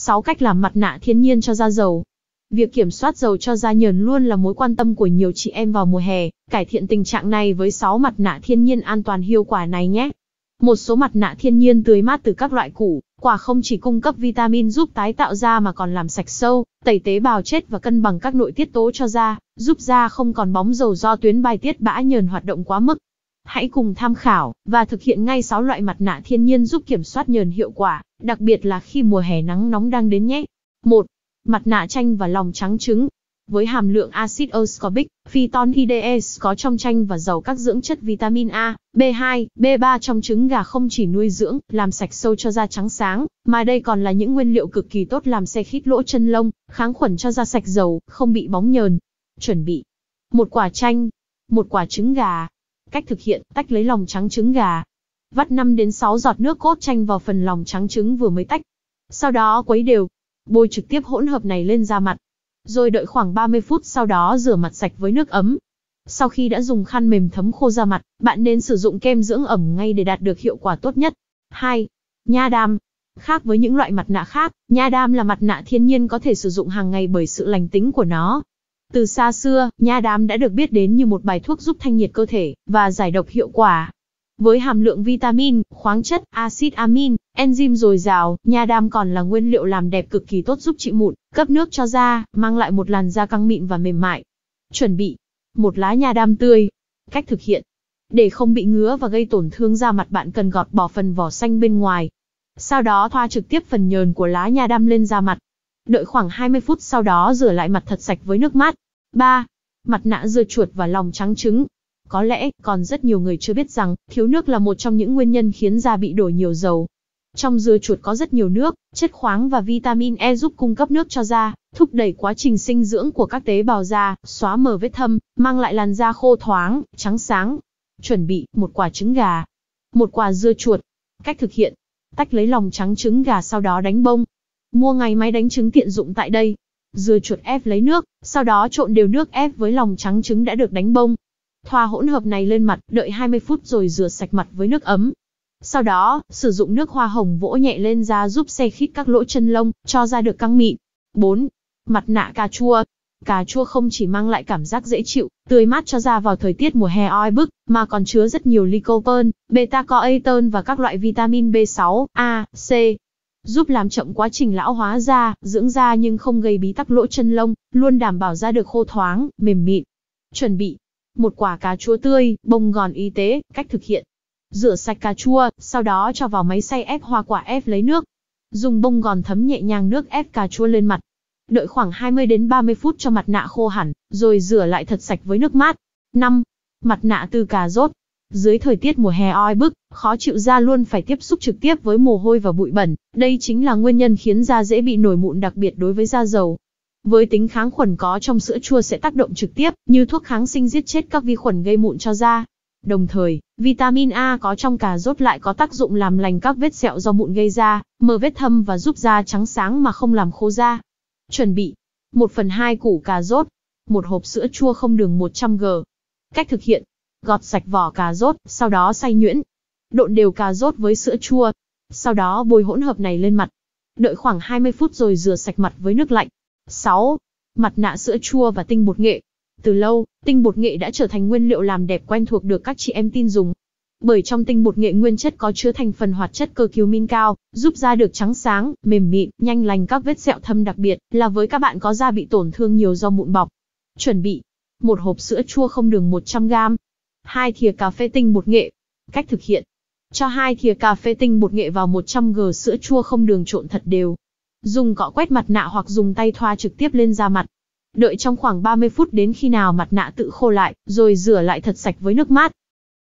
6 cách làm mặt nạ thiên nhiên cho da dầu. Việc kiểm soát dầu cho da nhờn luôn là mối quan tâm của nhiều chị em vào mùa hè, cải thiện tình trạng này với 6 mặt nạ thiên nhiên an toàn hiệu quả này nhé. Một số mặt nạ thiên nhiên tưới mát từ các loại củ, quả không chỉ cung cấp vitamin giúp tái tạo da mà còn làm sạch sâu, tẩy tế bào chết và cân bằng các nội tiết tố cho da, giúp da không còn bóng dầu do tuyến bài tiết bã nhờn hoạt động quá mức. Hãy cùng tham khảo và thực hiện ngay 6 loại mặt nạ thiên nhiên giúp kiểm soát nhờn hiệu quả, đặc biệt là khi mùa hè nắng nóng đang đến nhé. 1. Mặt nạ chanh và lòng trắng trứng. Với hàm lượng axit ascorbic, phytonhides có trong chanh và giàu các dưỡng chất vitamin A, B2, B3 trong trứng gà không chỉ nuôi dưỡng, làm sạch sâu cho da trắng sáng, mà đây còn là những nguyên liệu cực kỳ tốt làm xe khít lỗ chân lông, kháng khuẩn cho da sạch dầu, không bị bóng nhờn. Chuẩn bị một quả chanh, một quả trứng gà, Cách thực hiện, tách lấy lòng trắng trứng gà. Vắt 5 đến 6 giọt nước cốt chanh vào phần lòng trắng trứng vừa mới tách. Sau đó quấy đều, bôi trực tiếp hỗn hợp này lên da mặt. Rồi đợi khoảng 30 phút sau đó rửa mặt sạch với nước ấm. Sau khi đã dùng khăn mềm thấm khô da mặt, bạn nên sử dụng kem dưỡng ẩm ngay để đạt được hiệu quả tốt nhất. 2. Nha đam, Khác với những loại mặt nạ khác, nha đam là mặt nạ thiên nhiên có thể sử dụng hàng ngày bởi sự lành tính của nó, từ xa xưa, nha đám đã được biết đến như một bài thuốc giúp thanh nhiệt cơ thể và giải độc hiệu quả. Với hàm lượng vitamin, khoáng chất, axit amin, enzyme dồi dào, nha đam còn là nguyên liệu làm đẹp cực kỳ tốt giúp trị mụn, cấp nước cho da, mang lại một làn da căng mịn và mềm mại. Chuẩn bị một lá nha đam tươi. Cách thực hiện Để không bị ngứa và gây tổn thương da mặt bạn cần gọt bỏ phần vỏ xanh bên ngoài. Sau đó thoa trực tiếp phần nhờn của lá nha đam lên da mặt. Đợi khoảng 20 phút sau đó rửa lại mặt thật sạch với nước mát. 3. Mặt nạ dưa chuột và lòng trắng trứng. Có lẽ, còn rất nhiều người chưa biết rằng, thiếu nước là một trong những nguyên nhân khiến da bị đổ nhiều dầu. Trong dưa chuột có rất nhiều nước, chất khoáng và vitamin E giúp cung cấp nước cho da, thúc đẩy quá trình sinh dưỡng của các tế bào da, xóa mờ vết thâm, mang lại làn da khô thoáng, trắng sáng. Chuẩn bị, một quả trứng gà, một quả dưa chuột. Cách thực hiện, tách lấy lòng trắng trứng gà sau đó đánh bông, mua ngày máy đánh trứng tiện dụng tại đây. Dừa chuột ép lấy nước, sau đó trộn đều nước ép với lòng trắng trứng đã được đánh bông. Thoa hỗn hợp này lên mặt, đợi 20 phút rồi rửa sạch mặt với nước ấm. Sau đó, sử dụng nước hoa hồng vỗ nhẹ lên da giúp xe khít các lỗ chân lông, cho ra được căng mịn. 4. Mặt nạ cà chua. Cà chua không chỉ mang lại cảm giác dễ chịu, tươi mát cho da vào thời tiết mùa hè oi bức, mà còn chứa rất nhiều lycopene, beta-coaton và các loại vitamin B6, A, C, giúp làm chậm quá trình lão hóa da, dưỡng da nhưng không gây bí tắc lỗ chân lông, luôn đảm bảo da được khô thoáng, mềm mịn. Chuẩn bị một quả cà chua tươi, bông gòn y tế, cách thực hiện. Rửa sạch cà chua, sau đó cho vào máy xay ép hoa quả ép lấy nước. Dùng bông gòn thấm nhẹ nhàng nước ép cà chua lên mặt. Đợi khoảng 20 đến 30 phút cho mặt nạ khô hẳn, rồi rửa lại thật sạch với nước mát. 5. Mặt nạ từ cà rốt. Dưới thời tiết mùa hè oi bức, khó chịu da luôn phải tiếp xúc trực tiếp với mồ hôi và bụi bẩn, đây chính là nguyên nhân khiến da dễ bị nổi mụn đặc biệt đối với da dầu. Với tính kháng khuẩn có trong sữa chua sẽ tác động trực tiếp, như thuốc kháng sinh giết chết các vi khuẩn gây mụn cho da. Đồng thời, vitamin A có trong cà rốt lại có tác dụng làm lành các vết sẹo do mụn gây ra, mờ vết thâm và giúp da trắng sáng mà không làm khô da. Chuẩn bị 1 phần 2 củ cà rốt, một hộp sữa chua không đường 100g. Cách thực hiện Gọt sạch vỏ cà rốt, sau đó xay nhuyễn, độn đều cà rốt với sữa chua. Sau đó bôi hỗn hợp này lên mặt. Đợi khoảng 20 phút rồi rửa sạch mặt với nước lạnh. 6. Mặt nạ sữa chua và tinh bột nghệ. Từ lâu, tinh bột nghệ đã trở thành nguyên liệu làm đẹp quen thuộc được các chị em tin dùng. Bởi trong tinh bột nghệ nguyên chất có chứa thành phần hoạt chất cơ cứu min cao, giúp da được trắng sáng, mềm mịn, nhanh lành các vết sẹo thâm đặc biệt là với các bạn có da bị tổn thương nhiều do mụn bọc. Chuẩn bị một hộp sữa chua không đường 100g, hai thìa cà phê tinh bột nghệ. Cách thực hiện cho hai thìa cà phê tinh bột nghệ vào 100g sữa chua không đường trộn thật đều. Dùng cọ quét mặt nạ hoặc dùng tay thoa trực tiếp lên da mặt. Đợi trong khoảng 30 phút đến khi nào mặt nạ tự khô lại, rồi rửa lại thật sạch với nước mát.